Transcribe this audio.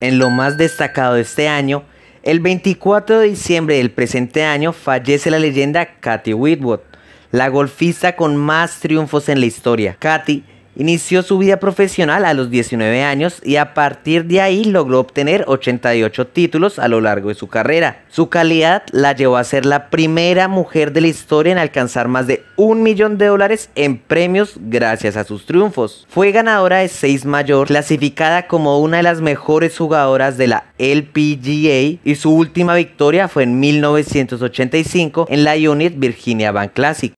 En lo más destacado de este año, el 24 de diciembre del presente año fallece la leyenda Katy Whitwood, la golfista con más triunfos en la historia. Katy Inició su vida profesional a los 19 años y a partir de ahí logró obtener 88 títulos a lo largo de su carrera. Su calidad la llevó a ser la primera mujer de la historia en alcanzar más de un millón de dólares en premios gracias a sus triunfos. Fue ganadora de 6 mayor, clasificada como una de las mejores jugadoras de la LPGA y su última victoria fue en 1985 en la Unit Virginia Bank Classic.